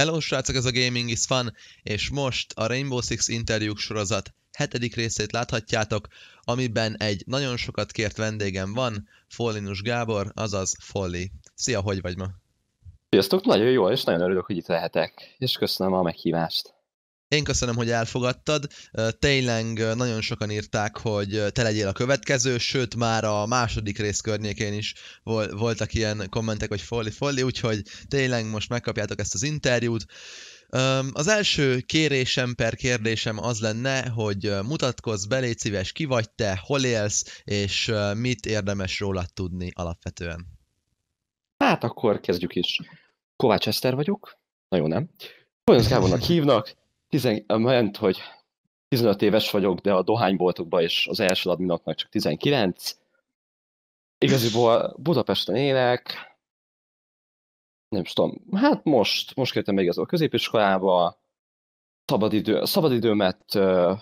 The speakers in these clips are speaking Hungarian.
Hello srácok, ez a Gaming is Fun, és most a Rainbow Six interjúk sorozat hetedik részét láthatjátok, amiben egy nagyon sokat kért vendégem van, Follinus Gábor, azaz Folli. Szia, hogy vagy ma? Sziasztok, nagyon jó, és nagyon örülök, hogy itt lehetek, és köszönöm a meghívást. Én köszönöm, hogy elfogadtad. Tényleg nagyon sokan írták, hogy te legyél a következő, sőt már a második rész környékén is voltak ilyen kommentek, hogy folli-folli, úgyhogy tényleg most megkapjátok ezt az interjút. Az első kérésem per kérdésem az lenne, hogy mutatkozz be, légy szíves, ki vagy te, hol élsz, és mit érdemes róla tudni alapvetően. Hát akkor kezdjük is. Kovács Eszter vagyok. Na jó, nem? Kovács Gábornak hívnak, tizen, ment, hogy 15 éves vagyok, de a dohányboltokban és az első adminoknak csak 19. Igaziból Budapesten élek, nem is tudom, hát most, most kértem meg igazából a középiskolába, szabadidő, szabadidőmet uh,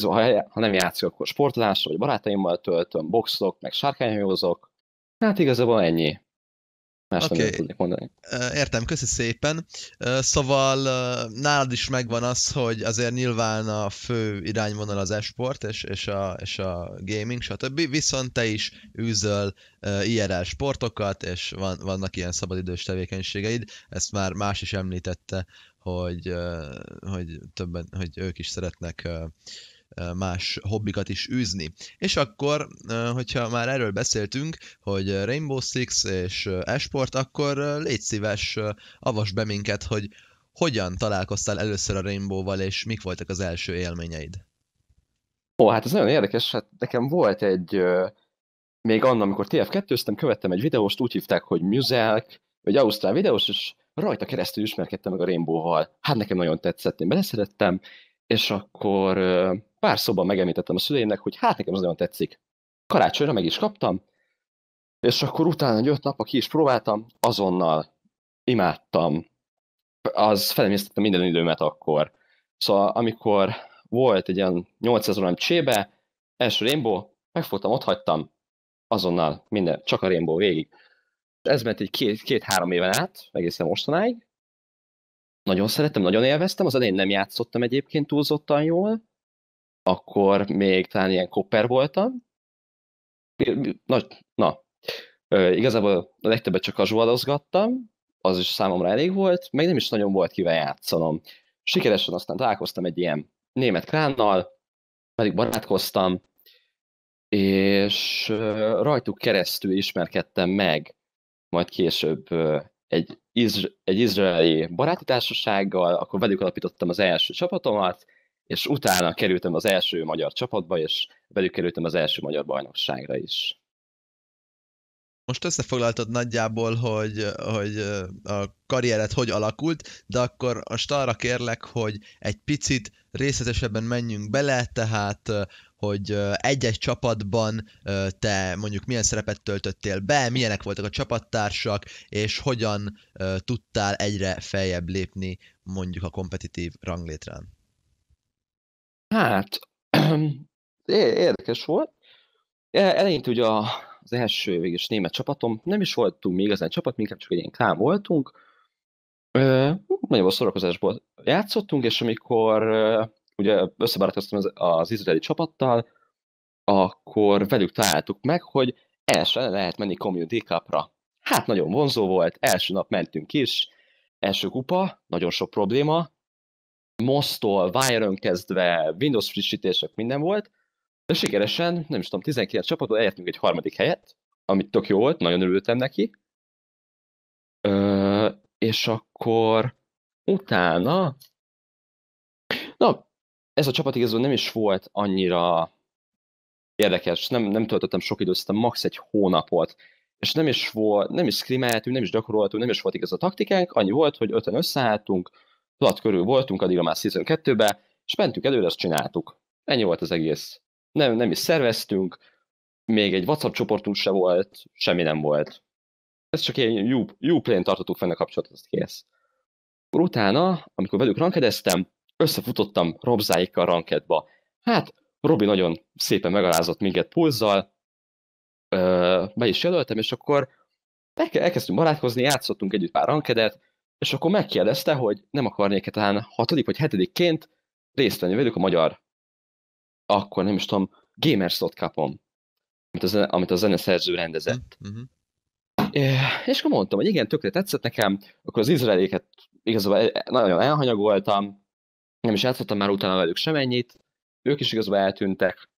ha, ha nem játszok, akkor sportolásra, vagy barátaimmal töltöm, boxolok, meg sárkányhajózok. Hát igazából ennyi. Más okay. nem tudnék mondani. Értem, köszi szépen. Szóval nálad is megvan az, hogy azért nyilván a fő irányvonal az esport és, és, a, és a gaming, stb. Viszont te is űzöl IRL er sportokat, és van, vannak ilyen szabadidős tevékenységeid. Ezt már más is említette, hogy, hogy többen, hogy ők is szeretnek más hobbikat is űzni. És akkor, hogyha már erről beszéltünk, hogy Rainbow Six és esport, akkor légy szíves, avas be minket, hogy hogyan találkoztál először a Rainbow-val, és mik voltak az első élményeid? Ó, hát ez nagyon érdekes, hát nekem volt egy, még annak, amikor TF2-ztem, követtem egy videóst, úgy hívták, hogy Muselk, vagy Ausztrál videós, és rajta keresztül ismerkedtem meg a Rainbow-val. Hát nekem nagyon tetszett, én beleszerettem, és akkor pár szóban megemlítettem a szüleimnek, hogy hát nekem az nagyon tetszik. Karácsonyra meg is kaptam, és akkor utána egy öt nap, aki is próbáltam, azonnal imádtam. Az felemésztettem minden időmet akkor. Szóval amikor volt egy ilyen 800 órám csébe, első Rainbow, megfogtam, ott hagytam, azonnal minden, csak a Rainbow végig. Ez ment egy két-három két, éven át, egészen mostanáig. Nagyon szerettem, nagyon élveztem, az elején nem játszottam egyébként túlzottan jól, akkor még talán ilyen kopper voltam. Na, na. Ö, igazából a legtöbbet csak azsuadozgattam, az is számomra elég volt, meg nem is nagyon volt kivel játszanom. Sikeresen aztán találkoztam egy ilyen német klánnal, pedig barátkoztam, és rajtuk keresztül ismerkedtem meg majd később egy, izra, egy izraeli baráti társasággal, akkor velük alapítottam az első csapatomat, és utána kerültem az első magyar csapatba, és velük kerültem az első magyar bajnokságra is. Most összefoglaltad nagyjából, hogy, hogy a karriered hogy alakult, de akkor most arra kérlek, hogy egy picit részletesebben menjünk bele, tehát hogy egy-egy csapatban te mondjuk milyen szerepet töltöttél be, milyenek voltak a csapattársak, és hogyan tudtál egyre feljebb lépni mondjuk a kompetitív ranglétrán. Hát, érdekes volt. E, eleinte ugye az első végig német csapatom, nem is voltunk még igazán csapat, mi inkább csak egy ilyen klán voltunk. Nagyon szórakozásból játszottunk, és amikor ugye összebarátkoztam az, az izraeli csapattal, akkor velük találtuk meg, hogy első lehet menni Community cup Hát nagyon vonzó volt, első nap mentünk is, első kupa, nagyon sok probléma, MOS-tól, Wire-ön kezdve, Windows frissítések, minden volt, de sikeresen, nem is tudom, 19 csapatból elértünk egy harmadik helyet, amit tök jó volt, nagyon örültem neki. Ö, és akkor utána, na, ez a csapat igazából nem is volt annyira érdekes, nem, nem töltöttem sok időt, szerintem max. egy hónapot, és nem is volt, nem is szkrimeltünk, nem is gyakoroltunk, nem is volt igaz a taktikánk, annyi volt, hogy öten összeálltunk, plat körül voltunk, a már Season 2-be, és mentünk előre, azt csináltuk. Ennyi volt az egész. Nem, nem is szerveztünk, még egy WhatsApp csoportunk se volt, semmi nem volt. Ez csak ilyen plén tartottuk fenn a kapcsolatot, azt kész. Utána, amikor velük rankedeztem, összefutottam Robzáikkal rankedba. Hát, Robi nagyon szépen megalázott minket pulzzal, be is jelöltem, és akkor elkezdtünk barátkozni, játszottunk együtt pár rankedet, és akkor megkérdezte, hogy nem akarnék-e talán hatodik vagy hetedikként részt venni velük a magyar, akkor nem is tudom, gamers kapom, amit a, zene, amit a zeneszerző rendezett. Uh-huh. És akkor mondtam, hogy igen, tökre tetszett nekem, akkor az izraeléket igazából e, e, nagyon elhanyagoltam, nem is játszottam már utána velük semennyit, ők is igazából eltűntek.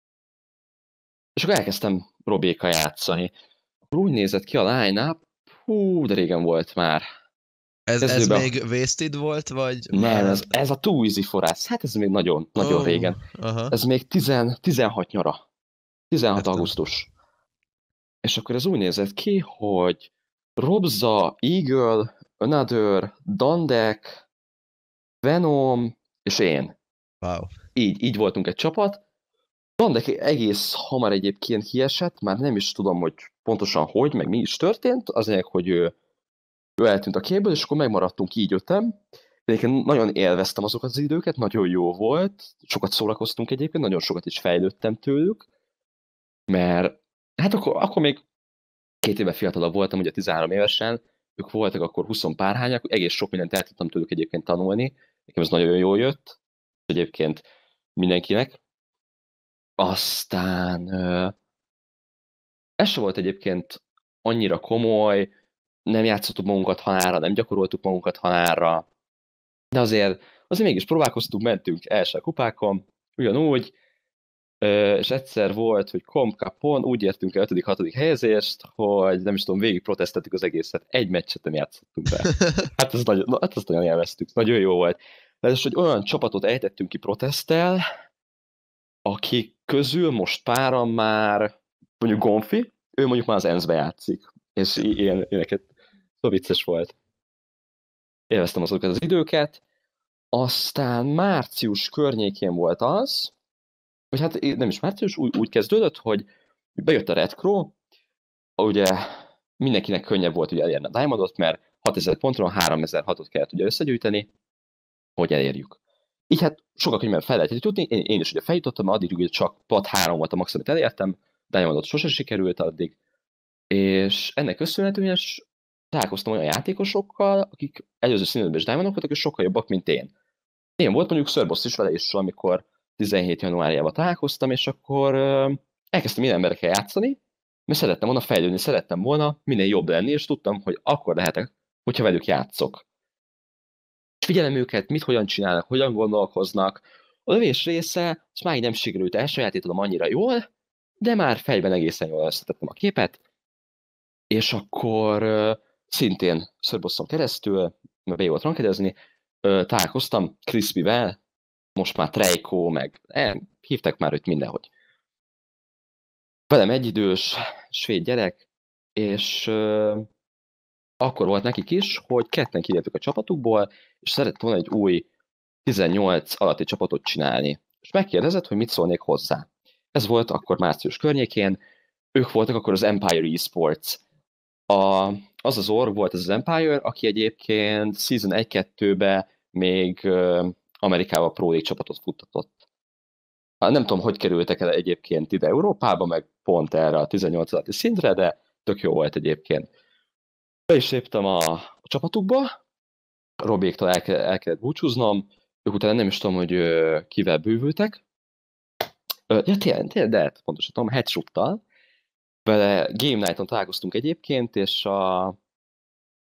És akkor elkezdtem Robéka játszani. Akkor úgy nézett ki a line-up, hú, de régen volt már. Ez, ez még Wasted volt, vagy? Nem, ez, ez a Too Easy for Us. Hát ez még nagyon, nagyon oh, régen. Aha. Ez még 10, 16 nyara. 16 hát, augusztus. És akkor ez úgy nézett ki, hogy Robza, Eagle, Another, Dandek, Venom és én. Wow. Így, így voltunk egy csapat. Dandek egész hamar egyébként kiesett, már nem is tudom, hogy pontosan hogy, meg mi is történt. Az hogy ő ő eltűnt a képből, és akkor megmaradtunk így ötem. Egyébként nagyon élveztem azokat az időket, nagyon jó volt, sokat szórakoztunk egyébként, nagyon sokat is fejlődtem tőlük, mert hát akkor, akkor még két éve fiatalabb voltam, ugye 13 évesen, ők voltak akkor 20 párhányak, egész sok mindent el tudtam tőlük egyébként tanulni, nekem ez nagyon jól jött, egyébként mindenkinek. Aztán ez sem volt egyébként annyira komoly, nem játszottuk magunkat halálra, nem gyakoroltuk magunkat halálra, de azért, azért mégis próbálkoztunk, mentünk első a kupákon, ugyanúgy, és egyszer volt, hogy Comcapon úgy értünk el 5.-6. helyezést, hogy nem is tudom, végig protestettük az egészet, egy meccset nem játszottunk be. Hát ezt nagyon, hát ezt nagyon élveztük, nagyon jó volt. De Lehetős, hogy olyan csapatot ejtettünk ki protesttel, akik közül most páran már, mondjuk Gonfi, ő mondjuk már az ENSZ-be játszik, és én, éneket Szóval vicces volt. Élveztem azokat az időket. Aztán március környékén volt az, hogy hát nem is március, úgy, úgy kezdődött, hogy bejött a Red Crow, ugye mindenkinek könnyebb volt ugye elérni a Diamondot, mert 6000 pontról 3600 ot kellett ugye összegyűjteni, hogy elérjük. Így hát sokkal könnyen fel lehetett jutni, én, én is ugye feljutottam, addig ugye csak pat 3 volt a max, amit elértem, Diamondot sose sikerült addig, és ennek köszönhetően találkoztam olyan játékosokkal, akik előző színűben is Diamondok voltak, és sokkal jobbak, mint én. Én volt mondjuk Szörbosz is vele is, amikor 17 januárjában találkoztam, és akkor elkezdtem ilyen emberekkel játszani, mert szerettem volna fejlődni, szerettem volna minél jobb lenni, és tudtam, hogy akkor lehetek, hogyha velük játszok. És figyelem őket, mit hogyan csinálnak, hogyan gondolkoznak. A lövés része, az már így nem sikerült elsajátítanom annyira jól, de már fejben egészen jól összetettem a képet, és akkor szintén Szörbosszon keresztül, be volt rankedezni, találkoztam Crispy-vel, most már Trejko, meg eh, hívták már őt mindenhogy. Velem egyidős svéd gyerek, és euh, akkor volt nekik is, hogy ketten kiléptük a csapatukból, és szerettem volna egy új 18 alatti csapatot csinálni. És megkérdezett, hogy mit szólnék hozzá. Ez volt akkor március környékén, ők voltak akkor az Empire Esports a, az az org volt, az, az Empire, aki egyébként Season 1-2-be még Amerikába Pro League csapatot futtatott. Nem tudom, hogy kerültek el egyébként ide Európába, meg pont erre a 18 alatti szintre, de tök jó volt egyébként. Be is léptem a, a csapatukba, Robéktól el, el kellett búcsúznom, ők utána nem is tudom, hogy kivel bővültek. Ja, tényleg, tényleg de hát pontosan tudom, Hedgesuttal, vele Game Night-on találkoztunk egyébként, és a,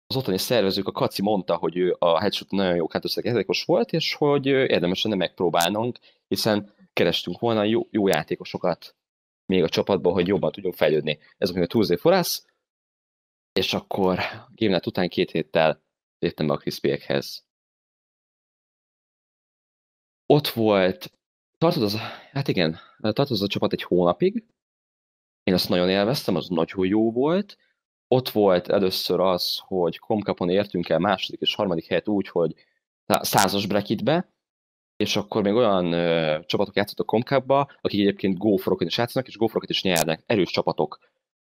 az ottani szervezők, a Kaci mondta, hogy ő a headshot nagyon jó játékos volt, és hogy érdemes lenne megpróbálnunk, hiszen kerestünk volna jó, jó játékosokat még a csapatban, hogy jobban tudjunk fejlődni. Ez a Tuesday for Us, és akkor Game Night után két héttel léptem be a Crispiekhez. Ott volt, tartott az, hát igen, tartott az a csapat egy hónapig, én azt nagyon élveztem, az nagyon jó volt. Ott volt először az, hogy Komkapon értünk el második és harmadik helyet úgy, hogy százas brekitbe, és akkor még olyan ö, csapatok játszottak komkapba, akik egyébként gófrokat is játszanak, és gófrokat is nyernek, erős csapatok.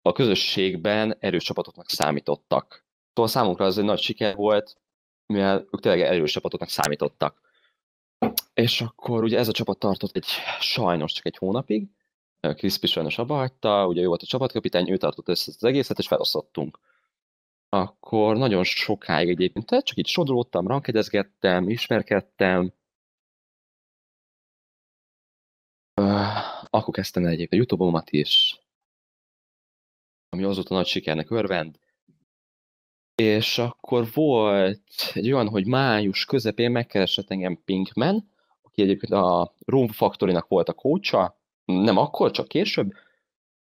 A közösségben erős csapatoknak számítottak. Szóval számunkra az egy nagy siker volt, mivel ők tényleg erős csapatoknak számítottak. És akkor ugye ez a csapat tartott egy sajnos csak egy hónapig, Crispy sajnos abba hagyta, ugye jó volt a csapatkapitány, ő tartott össze az egészet, és felosztottunk. Akkor nagyon sokáig egyébként, tehát csak így sodródtam, rankedezgettem, ismerkedtem. Akkor kezdtem el egyébként a YouTube-omat is, ami azóta nagy sikernek örvend. És akkor volt egy olyan, hogy május közepén megkeresett engem Pinkman, aki egyébként a Room Factory-nak volt a kócsa, nem akkor, csak később,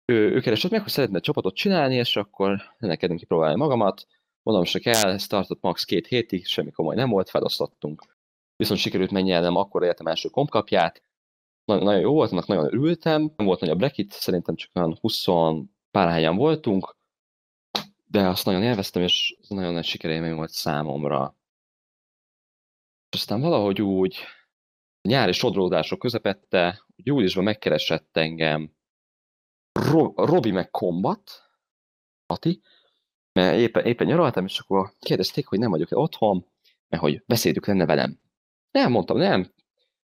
ő, ő keresett meg, hogy szeretne egy csapatot csinálni, és akkor nekedem kipróbálni magamat, mondom, se kell, ez tartott max. két hétig, semmi komoly nem volt, felosztottunk. Viszont sikerült megnyernem, akkor éltem első kompkapját, nagyon, nagyon jó volt, annak nagyon örültem, nem volt nagy a brekit, szerintem csak olyan 20 párhányan voltunk, de azt nagyon élveztem, és ez nagyon nagy sikerélmény volt számomra. És aztán valahogy úgy nyári sodródások közepette júliusban megkeresett engem Ro Robi meg Kombat, Ati, mert éppen, éppen nyaraltam, és akkor kérdezték, hogy nem vagyok-e otthon, mert hogy beszédük lenne velem. Nem, mondtam, nem.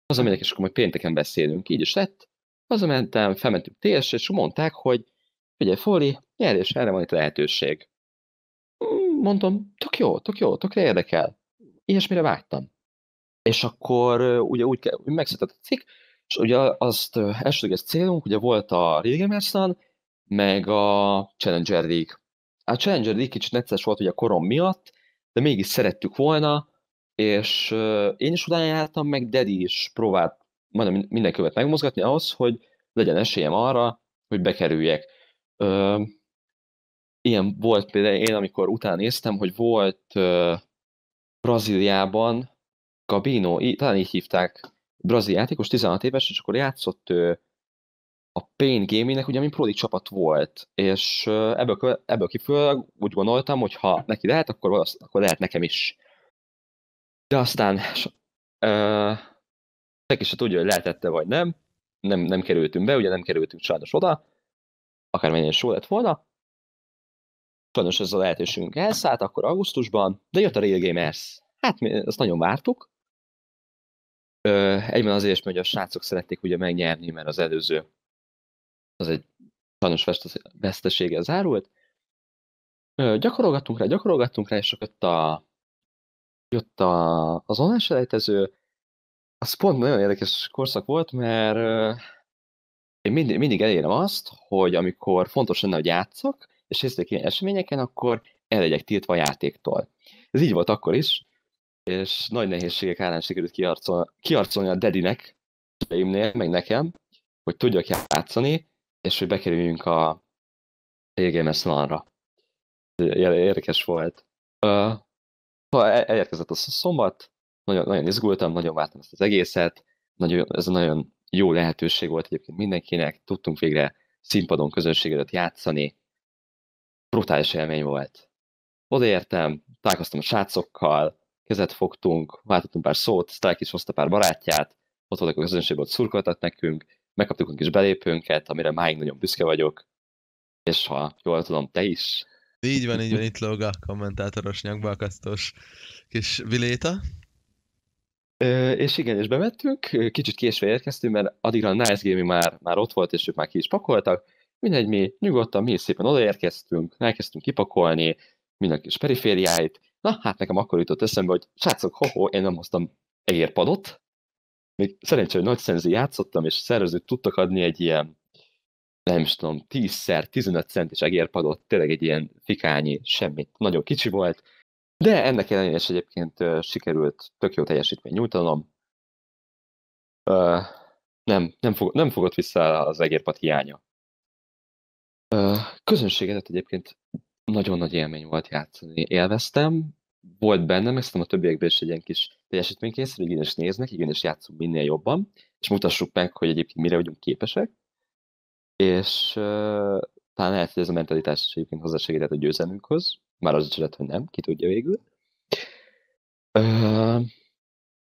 Hazamegyek, és akkor majd pénteken beszélünk. Így is lett. mentem, felmentünk TS, és mondták, hogy ugye Fóli, erre és erre van itt lehetőség. Mm, Mondom, tök jó, tök jó, tök érdekel. Ilyesmire vágytam. És akkor ugye úgy, úgy megszületett a cikk, és ugye azt ez célunk, ugye volt a Régemerszán, meg a Challenger League. A Challenger League kicsit necces volt ugye a korom miatt, de mégis szerettük volna, és én is utána jártam, meg Dedi is próbált majdnem minden követ megmozgatni ahhoz, hogy legyen esélyem arra, hogy bekerüljek. Ö, ilyen volt például én, amikor utána néztem, hogy volt ö, Brazíliában Gabino, talán így hívták brazil játékos, 16 éves, és akkor játszott ő a Pain Gamingnek, ugye, ami Pro League csapat volt, és ebből, ebből kifőleg úgy gondoltam, hogy ha neki lehet, akkor, valasz, akkor lehet nekem is. De aztán uh, neki se tudja, hogy lehetette vagy nem, nem, nem kerültünk be, ugye nem kerültünk sajnos oda, akármennyire is jó lett volna. Sajnos ez a lehetőségünk elszállt akkor augusztusban, de jött a Real Gamers. Hát mi ezt nagyon vártuk, egyben azért is, mert a srácok szerették ugye megnyerni, mert az előző az egy sajnos vesztesége zárult. Gyakorolgattunk rá, gyakorolgattunk rá, és akkor ott a, jött a, az online selejtező. Az pont nagyon érdekes korszak volt, mert én mindig, mindig elérem azt, hogy amikor fontos lenne, hogy játszok, és részlek ilyen eseményeken, akkor el legyek tiltva a játéktól. Ez így volt akkor is, és nagy nehézségek árán sikerült kiarcolni, kiarcolni a Dedinek, Jaimnél, meg nekem, hogy tudjak játszani, és hogy bekerüljünk a EGMS LAN-ra. Érdekes volt. Uh, elérkezett a szombat, nagyon, nagyon izgultam, nagyon vártam ezt az egészet, nagyon, ez nagyon jó lehetőség volt egyébként mindenkinek, tudtunk végre színpadon közönségedet játszani. Brutális élmény volt. Odaértem, találkoztam a srácokkal, kezet fogtunk, váltottunk pár szót, Strike is hozta pár barátját, ott voltak a közönség, ott szurkoltak nekünk, megkaptuk a kis belépőnket, amire máig nagyon büszke vagyok, és ha jól tudom, te is. Így van, így van, itt lóg a kommentátoros nyakbalkasztós kis viléta. Ö, és igen, és bevettünk, kicsit késve érkeztünk, mert addigra a Nice Gaming már, már ott volt, és ők már ki is pakoltak. Mindegy, mi nyugodtan, mi is szépen odaérkeztünk, elkezdtünk kipakolni mindenki kis perifériáit, Na hát nekem akkor jutott eszembe, hogy srácok, hoho, én nem hoztam érpadot, még szerencsére, hogy nagy szenzi játszottam, és szervezők tudtak adni egy ilyen, nem is tudom, 10x15 centis egérpadot, tényleg egy ilyen fikányi, semmit, nagyon kicsi volt, de ennek ellenére is egyébként sikerült tök jó teljesítmény nyújtanom. Uh, nem, nem, fog, nem fogott vissza az egérpad hiánya. Uh, közönségedet egyébként nagyon nagy élmény volt játszani. Élveztem, volt meg ezt a többiekben is egy ilyen kis teljesítménykényszer, hogy igenis néznek, igenis játszunk minél jobban, és mutassuk meg, hogy egyébként mire vagyunk képesek, és uh, talán lehet, hogy ez a mentalitás is egyébként hozzásegített a győzelmünkhoz, már az is lehet, hogy nem, ki tudja végül. Uh,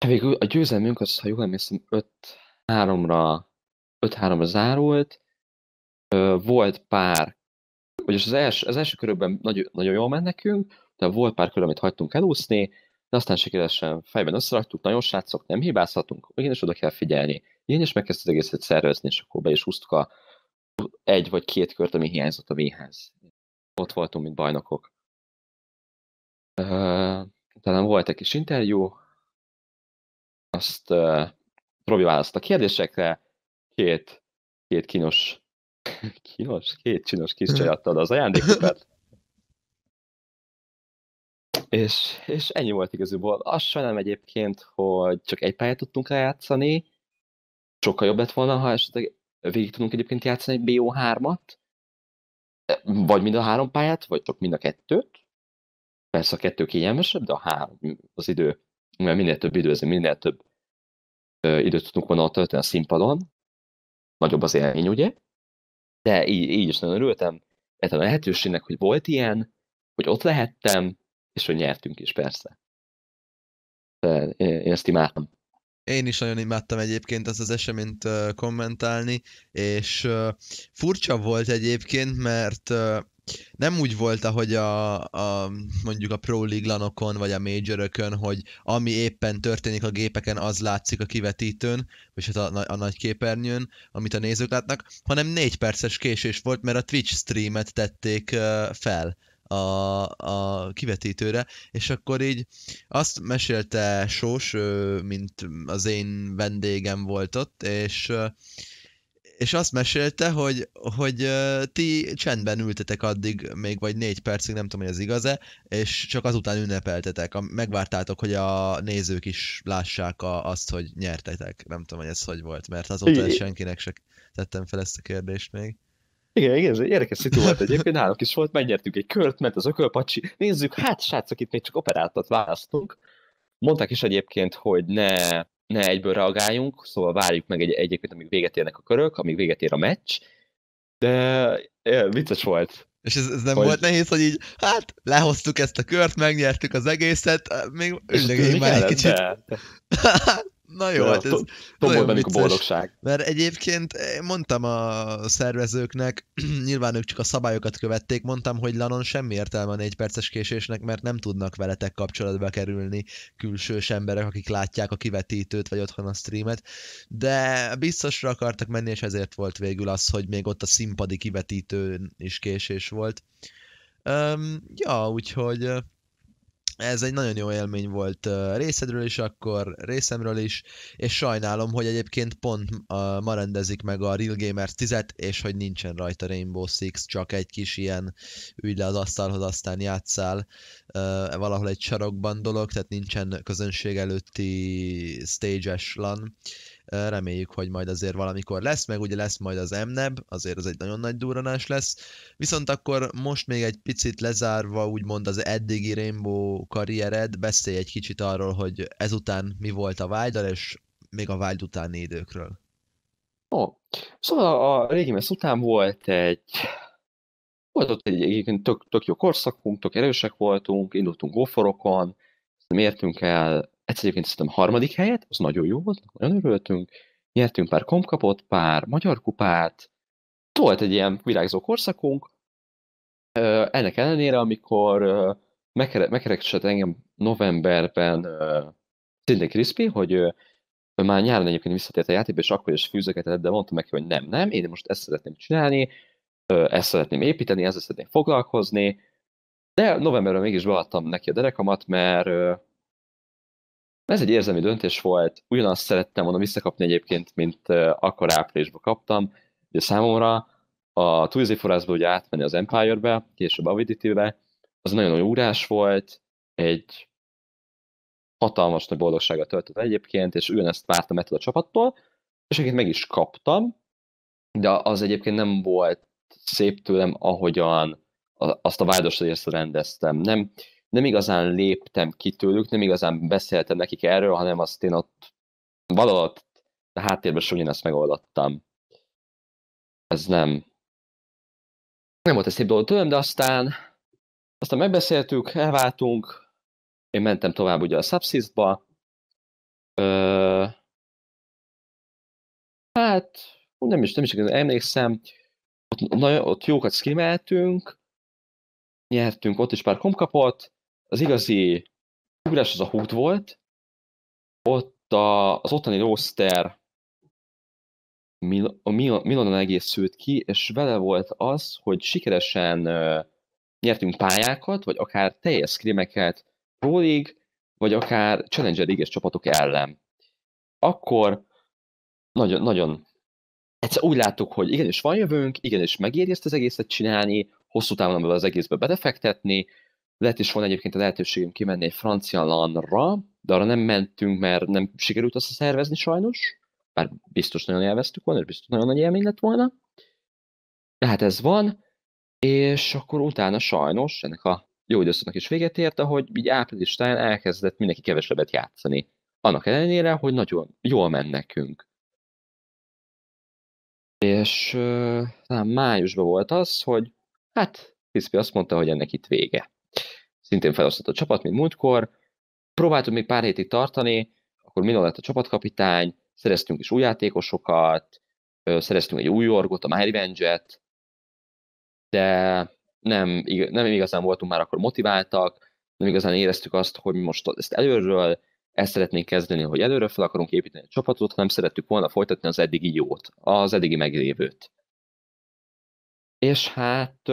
végül a győzelmünk az, ha jól emlékszem, 5-3-ra 5-3-ra zárult, uh, volt pár, vagyis az első, az első körökben nagyon, nagyon jól ment nekünk, de volt pár kör, amit hagytunk elúszni, de aztán sikeresen fejben összeraktuk, nagyon srácok, nem hibázhatunk, én is oda kell figyelni. Én is megkezdtem az egészet szervezni, és akkor be is húztuk a egy vagy két kört, ami hiányzott a méhez. Ott voltunk, mint bajnokok. Uh, talán volt egy kis interjú, azt uh, Robi választ a kérdésekre, két, két kínos, kínos, két csinos kis csaj adta az ajándékokat, és, és ennyi volt igazából. Azt sajnálom egyébként, hogy csak egy pályát tudtunk lejátszani, sokkal jobb lett volna, ha esetleg végig tudunk egyébként játszani egy BO3-at, e, vagy mind a három pályát, vagy csak mind a kettőt. Persze a kettő kényelmesebb, de a három az idő, mert minél több idő, ez minél több időt tudunk volna tölteni a színpadon. Nagyobb az élmény, ugye? De így, így is nagyon örültem. ezt a lehetőségnek, hogy volt ilyen, hogy ott lehettem, és hogy nyertünk is, persze. De én, ezt imádtam. Én is nagyon imádtam egyébként ezt az eseményt kommentálni, és furcsa volt egyébként, mert nem úgy volt, ahogy a, a mondjuk a Pro League lanokon, vagy a Majorökön, hogy ami éppen történik a gépeken, az látszik a kivetítőn, vagy hát a, a nagy képernyőn, amit a nézők látnak, hanem négy perces késés volt, mert a Twitch streamet tették fel a, a kivetítőre, és akkor így azt mesélte Sós, mint az én vendégem volt ott, és és azt mesélte, hogy, hogy ti csendben ültetek addig, még vagy négy percig, nem tudom, hogy ez igaz-e, és csak azután ünnepeltetek, megvártátok, hogy a nézők is lássák a, azt, hogy nyertetek. Nem tudom, hogy ez hogy volt, mert azóta senkinek se tettem fel ezt a kérdést még. Igen, igen, ez egy érdekes szitu volt egyébként, nálunk is volt, megnyertük egy kört, mert az ökölpacsi, nézzük, hát srácok, itt még csak operátort választunk. Mondták is egyébként, hogy ne, ne egyből reagáljunk, szóval várjuk meg egy, egyébként, amíg véget érnek a körök, amíg véget ér a meccs, de ja, vicces volt. És ez, ez nem hogy... volt nehéz, hogy így, hát lehoztuk ezt a kört, megnyertük az egészet, még üldögéljünk már egy kicsit. De... Na jó, hát ez... nagyon a boldogság. Mert egyébként eh, mondtam a szervezőknek, nyilván ők csak a szabályokat követték, mondtam, hogy Lanon semmi értelme a négy perces késésnek, mert nem tudnak veletek kapcsolatba kerülni külsős emberek, akik látják a kivetítőt, vagy otthon a streamet, de biztosra akartak menni, és ezért volt végül az, hogy még ott a színpadi kivetítőn is késés volt. Um, ja, úgyhogy ez egy nagyon jó élmény volt részedről is, akkor részemről is, és sajnálom, hogy egyébként pont ma rendezik meg a Real Gamers 10 és hogy nincsen rajta Rainbow Six, csak egy kis ilyen ügy le az asztalhoz, aztán játszál valahol egy sarokban dolog, tehát nincsen közönség előtti stage-es lan reméljük, hogy majd azért valamikor lesz, meg ugye lesz majd az MNEB, azért az egy nagyon nagy duranás lesz, viszont akkor most még egy picit lezárva úgymond az eddigi Rainbow karriered, beszélj egy kicsit arról, hogy ezután mi volt a vágydal, és még a vágy utáni időkről. Ó, szóval a régi után volt egy volt ott egy, egyébként tök, tök jó korszakunk, tök erősek voltunk, indultunk goforokon, mértünk el egyszer egyébként szerintem harmadik helyet, az nagyon jó volt, nagyon örültünk, nyertünk pár kompkapot, pár magyar kupát, volt egy ilyen virágzó korszakunk, ennek ellenére, amikor megkeresett engem novemberben szintén Crispy, hogy már nyáron egyébként visszatért a játékba, és akkor is fűzögetett, de mondtam neki, hogy nem, nem, én most ezt szeretném csinálni, ezt szeretném építeni, ezzel szeretném foglalkozni, de novemberben mégis beadtam neki a derekamat, mert ez egy érzelmi döntés volt, ugyanazt szerettem volna visszakapni egyébként, mint akkor áprilisban kaptam. Ugye számomra a Tuesday Forestból ugye átmenni az Empire-be, később Avidity-be, az nagyon nagy órás volt, egy hatalmas nagy boldogsággal töltött egyébként, és ugyanezt vártam ettől a csapattól, és egyébként meg is kaptam, de az egyébként nem volt szép tőlem, ahogyan azt a érzt rendeztem. Nem, nem igazán léptem ki tőlük, nem igazán beszéltem nekik erről, hanem azt én ott valahol a háttérben sem ezt megoldottam. Ez nem... Nem volt egy szép dolog tőlem, de aztán, aztán megbeszéltük, elváltunk, én mentem tovább ugye a Subsistba, Ö... Hát, nem is, nem is emlékszem, ott, nagyon, ott jókat skimeltünk, nyertünk ott is pár komkapot, az igazi ugrás az a hút volt, ott a, az ottani roster Mil- a Mil- egész egészült ki, és vele volt az, hogy sikeresen ö, nyertünk pályákat, vagy akár teljes krimeket Pro League, vagy akár Challenger league csapatok ellen. Akkor nagyon, nagyon egyszer úgy láttuk, hogy igenis van jövőnk, igenis megéri ezt az egészet csinálni, hosszú távon az egészbe belefektetni, lett is volna egyébként a lehetőségünk kimenni egy francia lanra, de arra nem mentünk, mert nem sikerült azt szervezni sajnos, bár biztos nagyon élveztük volna, és biztos nagyon nagy élmény lett volna. De hát ez van, és akkor utána sajnos ennek a jó időszaknak is véget ért, ahogy így április táján elkezdett mindenki kevesebbet játszani. Annak ellenére, hogy nagyon jól men nekünk. És uh, talán májusban volt az, hogy hát Crispy azt mondta, hogy ennek itt vége szintén felosztott a csapat, mint múltkor. Próbáltuk még pár hétig tartani, akkor minden lett a csapatkapitány, szereztünk is új játékosokat, szereztünk egy új orgot, a My Revenge-et, de nem, nem igazán voltunk már akkor motiváltak, nem igazán éreztük azt, hogy most ezt előről ezt szeretnénk kezdeni, hogy előről fel akarunk építeni a csapatot, hanem szerettük volna folytatni az eddigi jót, az eddigi meglévőt. És hát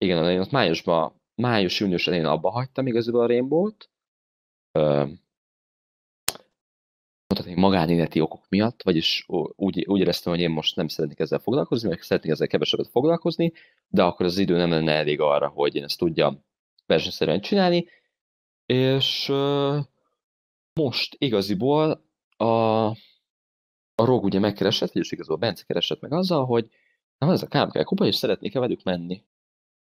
igen, én ott májusban május-június elén abba hagytam igazából a Rainbow-t, mondhatni magánéleti okok miatt, vagyis úgy, úgy éreztem, hogy én most nem szeretnék ezzel foglalkozni, vagy szeretnék ezzel kevesebbet foglalkozni, de akkor az idő nem lenne elég arra, hogy én ezt tudjam versenyszerűen csinálni, és most igaziból a, a Rog ugye megkeresett, és igazából Bence keresett meg azzal, hogy nem ez a KMK kupa, és szeretnék-e velük menni.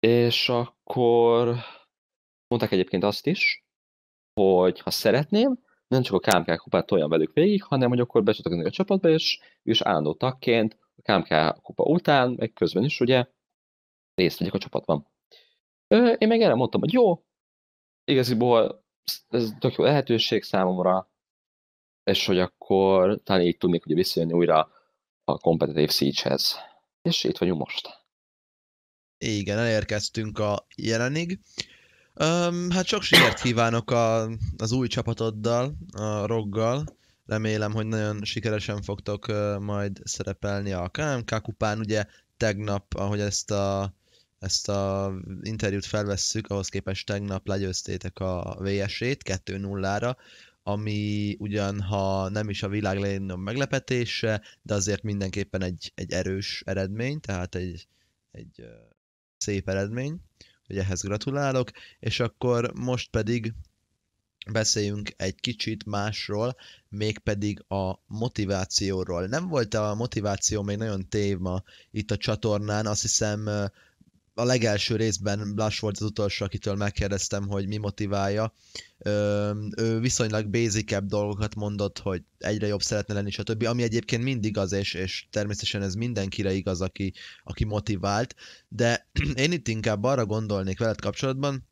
És akkor mondták egyébként azt is, hogy ha szeretném, nem csak a KMK kupát toljam velük végig, hanem hogy akkor becsatlakozni a csapatba, és, és állandó tagként a KMK kupa után, meg közben is ugye részt vegyek a csapatban. Én meg erre mondtam, hogy jó, igaziból ez tök jó lehetőség számomra, és hogy akkor talán így tudnék ugye visszajönni újra a kompetitív siege És itt vagyunk most. Igen, elérkeztünk a jelenig. Um, hát sok sikert kívánok a, az új csapatoddal, a Roggal. Remélem, hogy nagyon sikeresen fogtok uh, majd szerepelni a KMK kupán. Ugye tegnap, ahogy ezt a ezt a interjút felvesszük, ahhoz képest tegnap legyőztétek a VS-ét 2-0-ra, ami ugyan, ha nem is a világ legnagyobb meglepetése, de azért mindenképpen egy, egy erős eredmény, tehát egy, egy szép eredmény, hogy ehhez gratulálok, és akkor most pedig beszéljünk egy kicsit másról, mégpedig a motivációról. Nem volt a motiváció még nagyon téma itt a csatornán, azt hiszem a legelső részben Blush volt az utolsó, akitől megkérdeztem, hogy mi motiválja. Ö, ő viszonylag basic dolgokat mondott, hogy egyre jobb szeretne lenni, stb. Ami egyébként mind igaz, és, és természetesen ez mindenkire igaz, aki, aki motivált. De én itt inkább arra gondolnék veled kapcsolatban,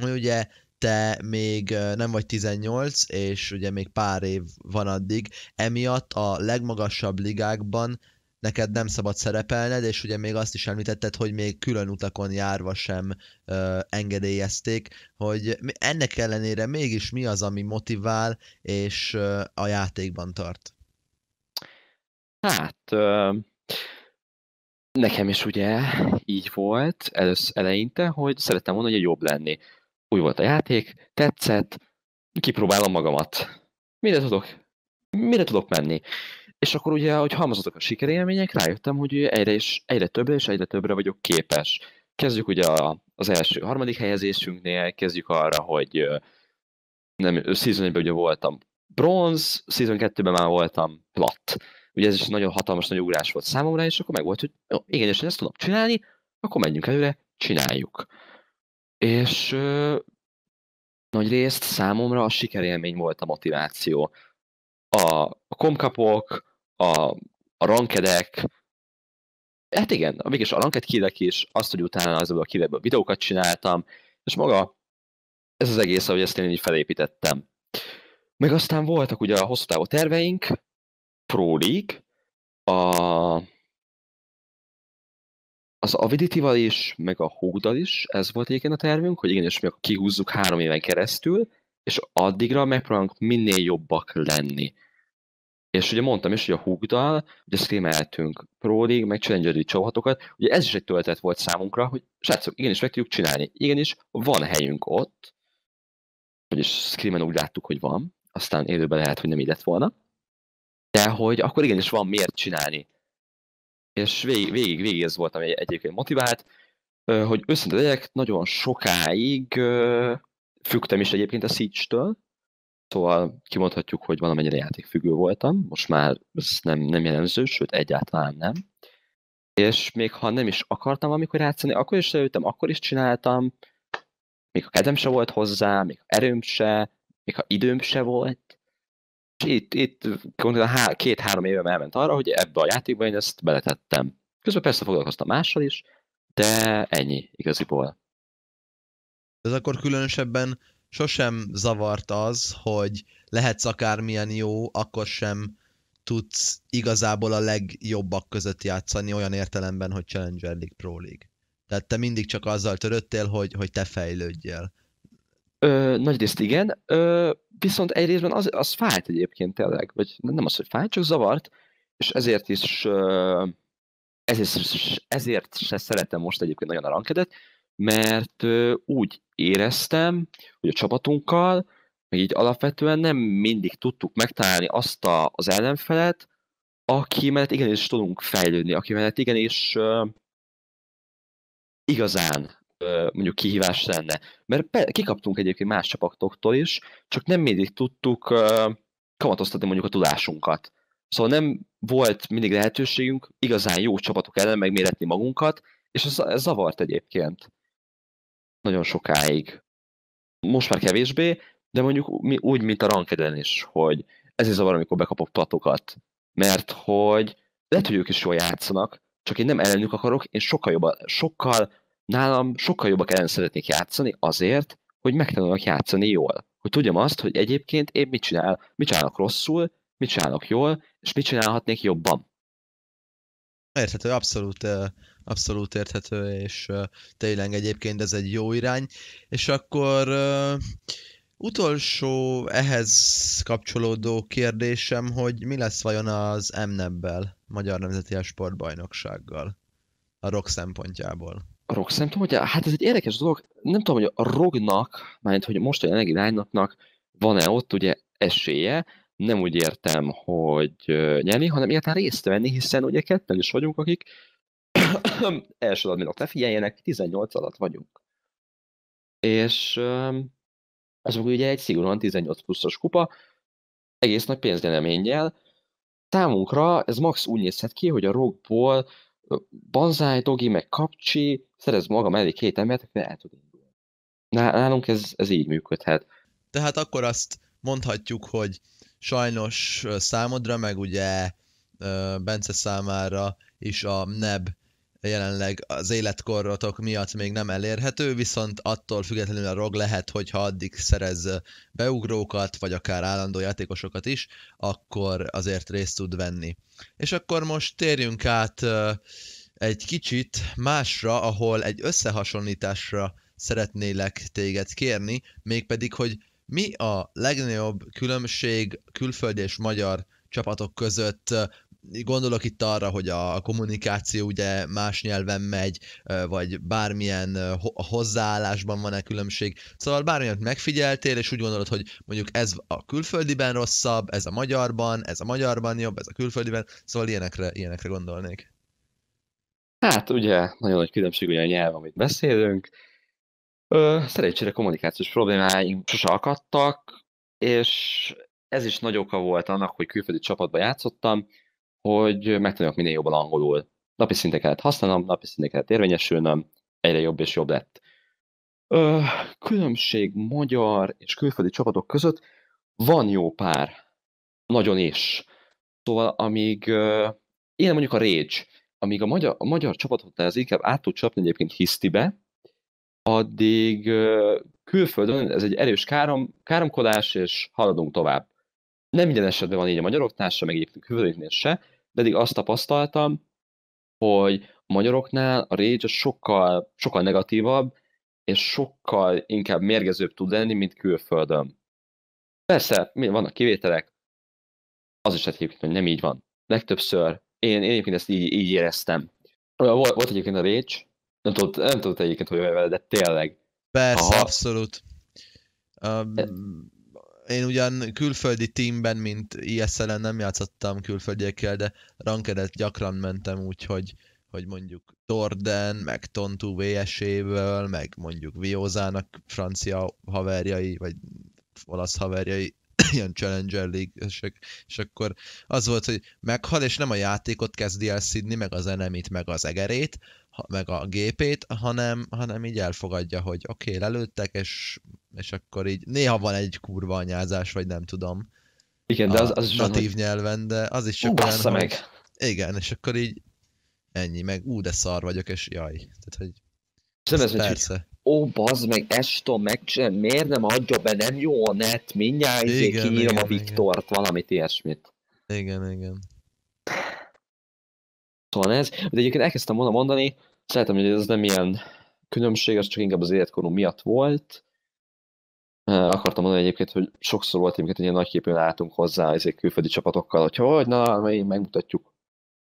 hogy ugye te még nem vagy 18, és ugye még pár év van addig, emiatt a legmagasabb ligákban neked nem szabad szerepelned, és ugye még azt is említetted, hogy még külön utakon járva sem ö, engedélyezték, hogy ennek ellenére mégis mi az, ami motivál és ö, a játékban tart? Hát, ö, nekem is ugye így volt elősz, eleinte, hogy szerettem volna hogy jobb lenni. Új volt a játék, tetszett, kipróbálom magamat. Mire tudok? Mire tudok menni? És akkor ugye, hogy halmozottak a sikerélmények, rájöttem, hogy egyre, is, egyre többre és egyre többre vagyok képes. Kezdjük ugye a, az első, harmadik helyezésünknél, kezdjük arra, hogy nem, season 1 ugye voltam bronz, season 2-ben már voltam plat Ugye ez is nagyon hatalmas nagy ugrás volt számomra, és akkor meg volt, hogy jó, igenis, ezt tudom csinálni, akkor menjünk előre, csináljuk. És ö, nagy részt számomra a sikerélmény volt a motiváció. A, a komkapok, a, a rankedek, hát igen, mégis a ranked hírek is, azt, hogy utána az a hírekből videókat csináltam, és maga ez az egész, ahogy ezt én így felépítettem. Meg aztán voltak ugye a hosszú távú terveink, Pro League, a, az Aviditival is, meg a Hugdal is, ez volt egyébként a tervünk, hogy igenis mi kihúzzuk három éven keresztül, és addigra megpróbálunk minél jobbak lenni. És ugye mondtam is, hogy a húgdal, ugye streameltünk Pro League, meg Challenger csapatokat, ugye ez is egy töltet volt számunkra, hogy srácok, igenis meg tudjuk csinálni, igenis van helyünk ott, vagyis streamen úgy láttuk, hogy van, aztán élőben lehet, hogy nem így lett volna, de hogy akkor igenis van miért csinálni. És végig, végig, végig ez volt, ami egyébként motivált, hogy őszinte legyek, nagyon sokáig fügtem is egyébként a Siege-től, Szóval kimondhatjuk, hogy valamennyire játékfüggő voltam, most már ez nem, nem jellemző, sőt egyáltalán nem. És még ha nem is akartam amikor játszani, akkor is leültem, akkor is csináltam, még a kedvem se volt hozzá, még ha erőm se, még ha időm se volt. És itt, itt konkrétan két-három évem elment arra, hogy ebbe a játékba én ezt beletettem. Közben persze foglalkoztam mással is, de ennyi igaziból. Ez akkor különösebben sosem zavart az, hogy lehetsz akármilyen jó, akkor sem tudsz igazából a legjobbak között játszani olyan értelemben, hogy Challenger League, Pro League. Tehát te mindig csak azzal töröttél, hogy, hogy te fejlődjél. Ö, részt igen, ö, viszont egy részben az, az fájt egyébként tényleg, vagy nem az, hogy fájt, csak zavart, és ezért is ö, ezért, ezért se szeretem most egyébként nagyon a rankedet, mert ö, úgy éreztem, hogy a csapatunkkal, meg így alapvetően nem mindig tudtuk megtalálni azt a, az ellenfelet, aki mellett igenis tudunk fejlődni, aki mellett igenis uh, igazán uh, mondjuk kihívás lenne. Mert be, kikaptunk egyébként más csapatoktól is, csak nem mindig tudtuk uh, kamatoztatni mondjuk a tudásunkat. Szóval nem volt mindig lehetőségünk igazán jó csapatok ellen megméretni magunkat, és ez, ez zavart egyébként nagyon sokáig. Most már kevésbé, de mondjuk úgy, mint a rankeden is, hogy ez is zavar, amikor bekapok platokat. Mert hogy lehet, hogy ők is jól játszanak, csak én nem ellenük akarok, én sokkal jobban, sokkal, nálam sokkal jobbak ellen szeretnék játszani azért, hogy megtanulnak játszani jól. Hogy tudjam azt, hogy egyébként én mit csinál, mit csinálok rosszul, mit csinálok jól, és mit csinálhatnék jobban. Érthető, abszolút abszolút érthető, és tényleg egyébként ez egy jó irány. És akkor uh, utolsó ehhez kapcsolódó kérdésem, hogy mi lesz vajon az MNEB-bel, Magyar Nemzeti Sportbajnoksággal, a rock szempontjából? A rock szempontjából? Hát ez egy érdekes dolog. Nem tudom, hogy a rognak, mert hogy most a jelenlegi lánynak van-e ott ugye esélye, nem úgy értem, hogy nyerni, hanem értem részt venni, hiszen ugye ketten is vagyunk, akik adminok ne figyeljenek, 18 alatt vagyunk. És ez meg ugye egy szigorúan 18 pluszos kupa, egész nagy pénzgyeleménnyel. Számunkra ez max úgy nézhet ki, hogy a rogból Banzai, Dogi, meg Kapcsi, szerez maga mellé két embert, akkor el tud indulni. Nálunk ez, ez így működhet. Tehát akkor azt mondhatjuk, hogy sajnos számodra, meg ugye Bence számára is a NEB jelenleg az életkorotok miatt még nem elérhető, viszont attól függetlenül a ROG lehet, ha addig szerez beugrókat, vagy akár állandó játékosokat is, akkor azért részt tud venni. És akkor most térjünk át egy kicsit másra, ahol egy összehasonlításra szeretnélek téged kérni, mégpedig, hogy mi a legnagyobb különbség külföldi és magyar csapatok között gondolok itt arra, hogy a kommunikáció ugye más nyelven megy, vagy bármilyen hozzáállásban van-e különbség. Szóval bármilyen megfigyeltél, és úgy gondolod, hogy mondjuk ez a külföldiben rosszabb, ez a magyarban, ez a magyarban jobb, ez a külföldiben, szóval ilyenekre, ilyenekre gondolnék. Hát ugye nagyon nagy különbség ugye a nyelv, amit beszélünk. Ö, szerencsére kommunikációs problémáim sose akadtak, és ez is nagy oka volt annak, hogy külföldi csapatban játszottam, hogy megtanuljak minél jobban angolul. Napi szinten kellett használnom, napi szinten kellett érvényesülnöm, egyre jobb és jobb lett. Ö, különbség magyar és külföldi csapatok között van jó pár. Nagyon is. Szóval amíg én mondjuk a Rage, amíg a magyar, a magyar csapatot ez inkább át tud csapni egyébként hisztibe, addig külföldön ez egy erős károm, káromkodás, és haladunk tovább. Nem minden esetben van így a magyaroknál se, meg egyébként külföldöknél se, pedig azt tapasztaltam, hogy a magyaroknál a rage sokkal, sokkal negatívabb, és sokkal inkább mérgezőbb tud lenni, mint külföldön. Persze, vannak kivételek, az is egyébként, hogy nem így van. Legtöbbször én, én egyébként ezt így, így éreztem. Volt, volt egyébként a Rage, nem tudod, nem tudod egyébként, hogy vele, de tényleg. Persze, Aha. abszolút. Um, én ugyan külföldi teamben, mint ISL-en nem játszottam külföldiekkel, de rankedet gyakran mentem úgy, hogy, hogy mondjuk Torden, meg Tontu vs meg mondjuk Viózának francia haverjai, vagy olasz haverjai, ilyen Challenger League-esek, és akkor az volt, hogy meghal, és nem a játékot kezdi el szidni, meg az enemit, meg az egerét, meg a gépét, hanem, hanem így elfogadja, hogy oké, okay, lelőttek, és, és akkor így néha van egy kurva anyázás, vagy nem tudom. Igen, de az, az is natív van, nyelven, de az is csak olyan, meg. Hogy, igen, és akkor így ennyi, meg ú, de szar vagyok, és jaj. Tehát, hogy nem ez, persze. Hogy, ó, bazd meg, Eston meg, miért nem adja be, nem jó a net, mindjárt izé igen, kiírom igen, a Viktort, igen. valamit ilyesmit. Igen, igen talán ez, de egyébként elkezdtem volna mondani, szeretem, hogy ez nem ilyen különbség, az csak inkább az életkorú miatt volt. Akartam mondani egyébként, hogy sokszor volt egyébként, hogy ilyen nagyképűen álltunk hozzá ezek külföldi csapatokkal, hogy hogy na, mi megmutatjuk,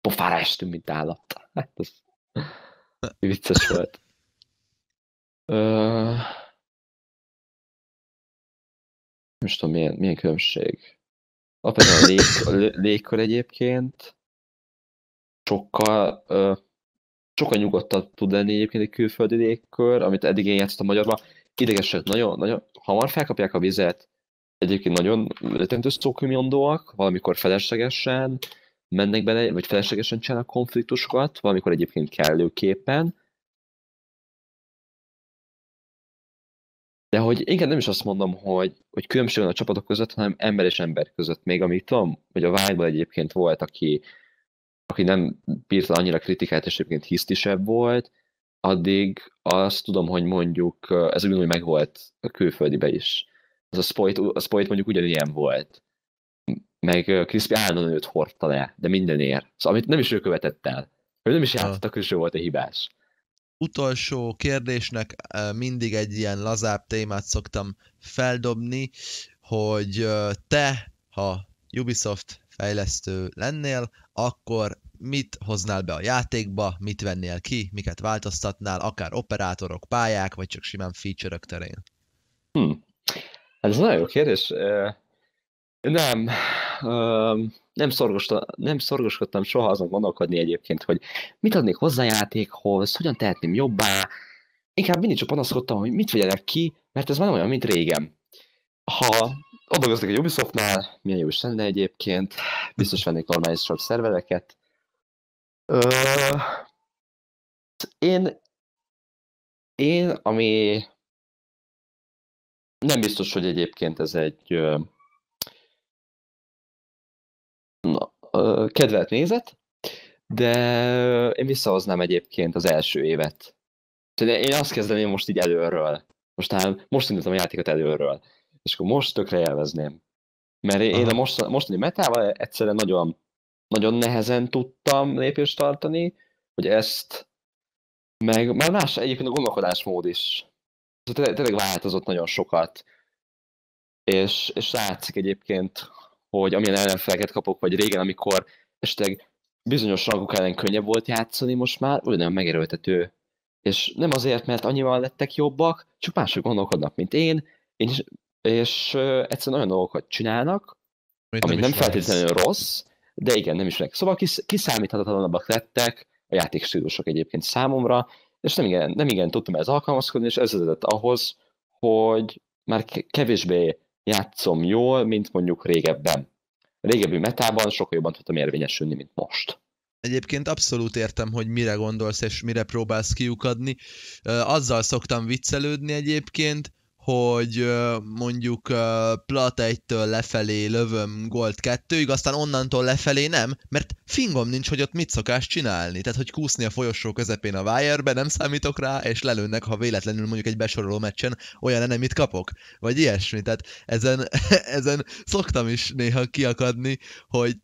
pofára estünk, mint állat. Hát ez vicces volt. most, Nem tudom, milyen, milyen különbség. a, lég, a légkör egyébként sokkal, uh, sokkal nyugodtabb tud lenni egyébként egy külföldi légkör, amit eddig én játszottam magyarban. Idegesen, nagyon, nagyon hamar felkapják a vizet, egyébként nagyon rettentő szókümjondóak, valamikor feleslegesen mennek bele, vagy feleslegesen csinálnak konfliktusokat, valamikor egyébként kellőképpen. De hogy inkább nem is azt mondom, hogy, hogy különbség van a csapatok között, hanem ember és ember között. Még amit tudom, hogy a Vágyban egyébként volt, aki aki nem bírt le annyira kritikát, és egyébként hisztisebb volt, addig azt tudom, hogy mondjuk ez ugyanúgy megvolt a külföldibe is. Az a Spoit, a Spoit mondjuk ugyanilyen volt. Meg Kriszpi állandóan őt hordta le, de mindenért. Szóval amit nem is ő követett el. Ő nem is játszott, akkor is ő volt a hibás. Utolsó kérdésnek mindig egy ilyen lazább témát szoktam feldobni, hogy te, ha Ubisoft fejlesztő lennél, akkor mit hoznál be a játékba, mit vennél ki, miket változtatnál, akár operátorok, pályák, vagy csak simán feature-ök terén? Hm. Ez nagyon jó kérdés. Nem, nem, szorgos, nem szorgoskodtam soha azon gondolkodni egyébként, hogy mit adnék hozzá játékhoz, hogyan tehetném jobbá. Inkább mindig csak panaszkodtam, hogy mit vegyek ki, mert ez már nem olyan, mint régen. Ha ott dolgoznék egy Ubisoftnál, milyen jó is lenne egyébként, biztos vennék normálisabb szervereket. Ö, én, én, ami nem biztos, hogy egyébként ez egy ö, na, ö, kedvelt nézet, de én visszahoznám egyébként az első évet. én azt kezdeném most így előről. Most, most indultam a játékot előről és akkor most tökre élvezném. Mert én én a most, mostani metával egyszerűen nagyon, nagyon nehezen tudtam lépést tartani, hogy ezt, meg már más egyébként a gondolkodásmód is. Tényleg, tényleg változott nagyon sokat. És, és látszik egyébként, hogy amilyen ellenfeleket kapok, vagy régen, amikor esetleg bizonyos rangok ellen könnyebb volt játszani most már, nagyon megerőltető. És nem azért, mert annyival lettek jobbak, csak mások gondolkodnak, mint én, én is és egyszerűen olyan dolgokat csinálnak, amit ami nem, nem feltétlenül rossz, de igen, nem is meg. Szóval kis, kiszámíthatatlanabbak lettek a játékstílusok egyébként számomra, és nem igen, nem igen tudtam ez alkalmazkodni, és ez vezetett ahhoz, hogy már kevésbé játszom jól, mint mondjuk régebben. A régebbi metában sokkal jobban tudtam érvényesülni, mint most. Egyébként abszolút értem, hogy mire gondolsz és mire próbálsz kiukadni. Azzal szoktam viccelődni egyébként, hogy mondjuk plat 1-től lefelé lövöm gold 2-ig, aztán onnantól lefelé nem, mert fingom nincs, hogy ott mit szokás csinálni. Tehát, hogy kúszni a folyosó közepén a wire nem számítok rá, és lelőnnek, ha véletlenül mondjuk egy besoroló meccsen olyan enemit kapok, vagy ilyesmi. Tehát ezen, ezen szoktam is néha kiakadni, hogy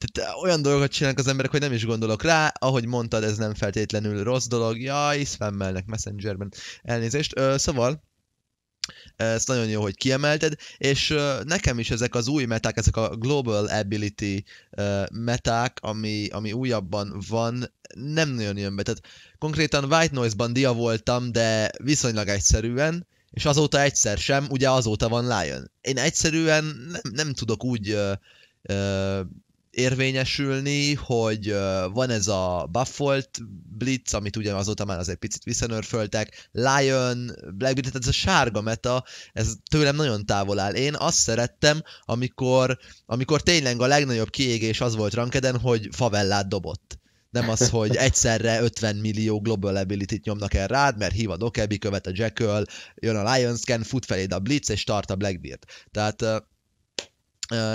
olyan dolgokat csinálnak az emberek, hogy nem is gondolok rá, ahogy mondtad, ez nem feltétlenül rossz dolog, jaj, spammelnek messengerben elnézést. Ö, szóval, ezt nagyon jó, hogy kiemelted, és nekem is ezek az új meták, ezek a Global Ability meták, ami, ami újabban van, nem nagyon jön be. Tehát konkrétan White Noise-ban dia voltam, de viszonylag egyszerűen, és azóta egyszer sem, ugye azóta van Lion. Én egyszerűen nem, nem tudok úgy ö, ö, érvényesülni, hogy van ez a buffolt blitz, amit ugye azóta már azért picit visszanörföltek, Lion, Black Beat, tehát ez a sárga meta, ez tőlem nagyon távol áll. Én azt szerettem, amikor, amikor tényleg a legnagyobb kiégés az volt Rankeden, hogy favellát dobott. Nem az, hogy egyszerre 50 millió global ability nyomnak el rád, mert hív a Dokebi, követ a Jekyll, jön a Lion Scan, fut feléd a Blitz, és tart a Blackbeard. Tehát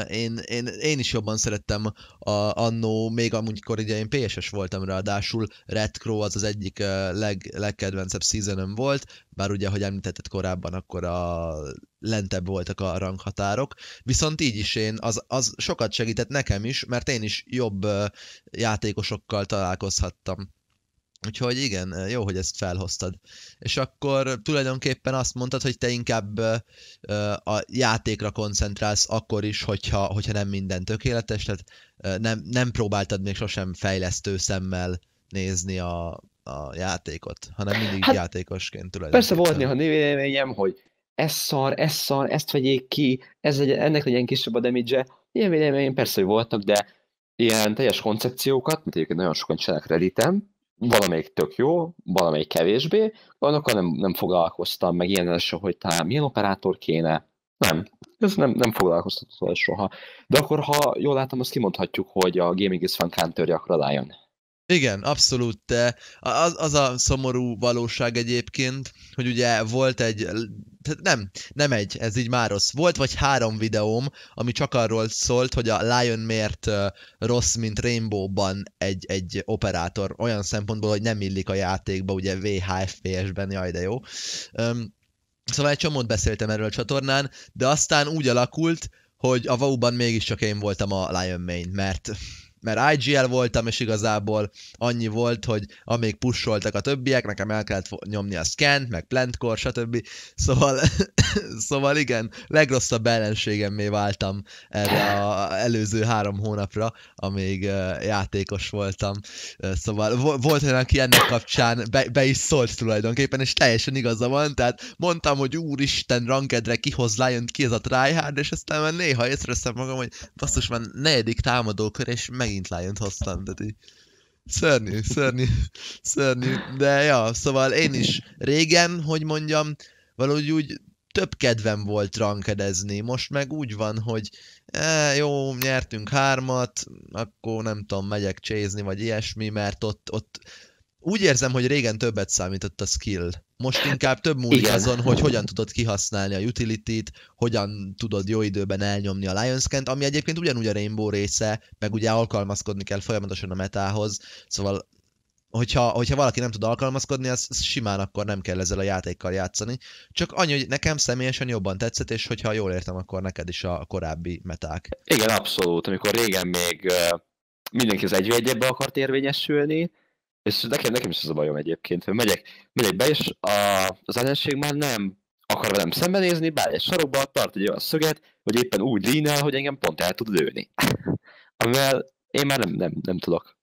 én, én, én is jobban szerettem a, annó, még amikor ugye én PS-es voltam ráadásul, Red Crow az az egyik leg, legkedvencebb seasonom volt, bár ugye, ahogy említetted korábban, akkor a lentebb voltak a ranghatárok, viszont így is én, az, az sokat segített nekem is, mert én is jobb játékosokkal találkozhattam. Úgyhogy igen, jó, hogy ezt felhoztad. És akkor tulajdonképpen azt mondtad, hogy te inkább a játékra koncentrálsz akkor is, hogyha, hogyha nem minden tökéletes, tehát nem, nem próbáltad még sosem fejlesztő szemmel nézni a, a játékot, hanem mindig hát, játékosként tulajdonképpen. Persze volt néha névéleményem, hogy ez szar, ez szar, ezt vegyék ki, ez legyen, ennek legyen kisebb a damage Ilyen véleményem persze, hogy voltak, de ilyen teljes koncepciókat, mint egyébként nagyon sokan csinálnak reddit valamelyik tök jó, valamelyik kevésbé, annak nem, nem foglalkoztam, meg ilyen első, hogy talán milyen operátor kéne. Nem, ez nem, nem foglalkoztatott vele soha. De akkor, ha jól látom, azt kimondhatjuk, hogy a Gaming is Fun counter gyakran álljon. Igen, abszolút. Az, az a szomorú valóság egyébként, hogy ugye volt egy nem, nem egy, ez így már rossz. Volt vagy három videóm, ami csak arról szólt, hogy a Lion miért rossz, mint Rainbow-ban egy, egy operátor, olyan szempontból, hogy nem illik a játékba, ugye VHFPS-ben, jaj de jó. Szóval egy csomót beszéltem erről a csatornán, de aztán úgy alakult, hogy a wow ban mégiscsak én voltam a Lion Main, mert mert IGL voltam, és igazából annyi volt, hogy amíg pusholtak a többiek, nekem el kellett nyomni a scan, meg plantkor, stb. Szóval, szóval igen, legrosszabb ellenségemmé váltam erre a előző három hónapra, amíg játékos voltam. Szóval volt olyan, aki ennek kapcsán be, be is szólt tulajdonképpen, és teljesen igaza van, tehát mondtam, hogy úristen, rankedre kihoz Lion, ki ez a tryhard, és aztán már néha észreveszem magam, hogy basszus, van negyedik támadókör, és meg Paint Lion-t hoztam, de így szörnyű, szörnyű, szörnyű, de ja, szóval én is régen, hogy mondjam, valahogy úgy több kedvem volt rankedezni, most meg úgy van, hogy eh, jó, nyertünk hármat, akkor nem tudom, megyek csézni, vagy ilyesmi, mert ott, ott úgy érzem, hogy régen többet számított a skill. Most hát, inkább több múlik Igen. azon, hogy hogyan tudod kihasználni a utility-t, hogyan tudod jó időben elnyomni a Lions Kent, ami egyébként ugyanúgy a Rainbow része, meg ugye alkalmazkodni kell folyamatosan a metához, szóval hogyha, hogyha valaki nem tud alkalmazkodni, az, az simán akkor nem kell ezzel a játékkal játszani. Csak annyi, hogy nekem személyesen jobban tetszett, és hogyha jól értem, akkor neked is a korábbi meták. Igen, abszolút. Amikor régen még eh, mindenki az egy akart érvényesülni, és nekem, nekem is ez a bajom egyébként, hogy megyek, megyek be, és a, az ellenség már nem akar velem szembenézni, bár egy sarokba tart egy olyan szöget, hogy éppen úgy línál, hogy engem pont el tud lőni. Amivel én már nem, nem, nem tudok.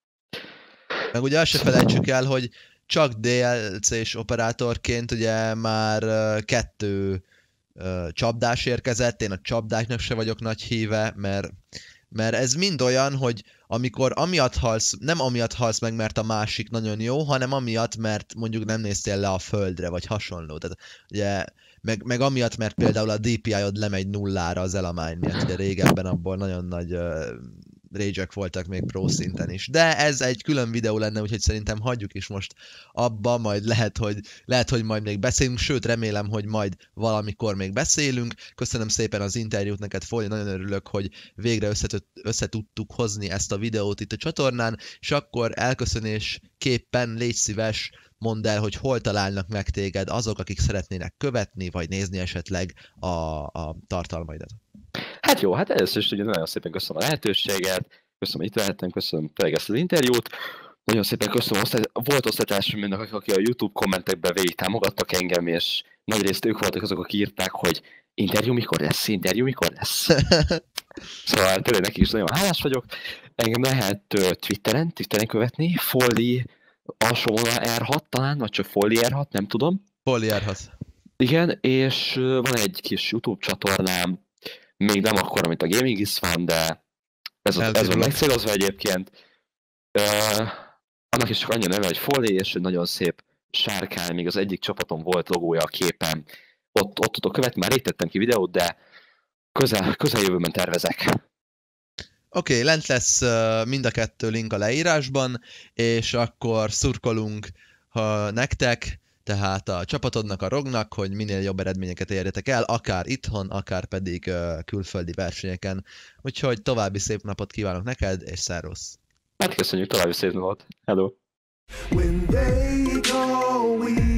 Meg ugye azt se felejtsük el, hogy csak DLC-s operátorként ugye már kettő csapdás érkezett, én a csapdáknak se vagyok nagy híve, mert, mert ez mind olyan, hogy amikor amiatt halsz, nem amiatt halsz meg, mert a másik nagyon jó, hanem amiatt, mert mondjuk nem néztél le a földre, vagy hasonló. Tehát ugye, meg, meg amiatt, mert például a DPI-od lemegy nullára az elamány miatt, ugye régebben abból nagyon nagy rage voltak még pro szinten is. De ez egy külön videó lenne, úgyhogy szerintem hagyjuk is most abba, majd lehet, hogy, lehet, hogy majd még beszélünk, sőt remélem, hogy majd valamikor még beszélünk. Köszönöm szépen az interjút neked, Foli, nagyon örülök, hogy végre összetött, összetudtuk hozni ezt a videót itt a csatornán, és akkor elköszönésképpen légy szíves, mondd el, hogy hol találnak meg téged azok, akik szeretnének követni, vagy nézni esetleg a, a tartalmaidat. Hát jó, hát először is ugye nagyon szépen köszönöm a lehetőséget, köszönöm, hogy itt lehettem, köszönöm tényleg ezt az interjút. Nagyon szépen köszönöm, osztály, volt osztálytársam mindnek, akik aki a YouTube kommentekben végig támogattak engem, és nagyrészt ők voltak azok, akik írták, hogy interjú mikor lesz, interjú mikor lesz. szóval tényleg neki is nagyon hálás vagyok. Engem lehet uh, Twitteren, Twitteren követni, Folli alsó R6 talán, vagy csak Folli R6, nem tudom. Folli R6. Igen, és van egy kis YouTube csatornám, még nem akkor, amit a Gaming is van, de ez, a, ez van megcélozva egyébként. Ö, annak is csak annyi neve, hogy Foli, és egy nagyon szép sárkány, még az egyik csapatom volt logója a képen. Ott, ott tudok követni, már rég tettem ki videót, de közel, közeljövőben tervezek. Oké, okay, lent lesz mind a kettő link a leírásban, és akkor szurkolunk ha nektek, tehát a csapatodnak, a rognak, hogy minél jobb eredményeket érjetek el, akár itthon, akár pedig külföldi versenyeken. Úgyhogy további szép napot kívánok neked, és szervusz! köszönjük, további szép napot! Hello! When they go, we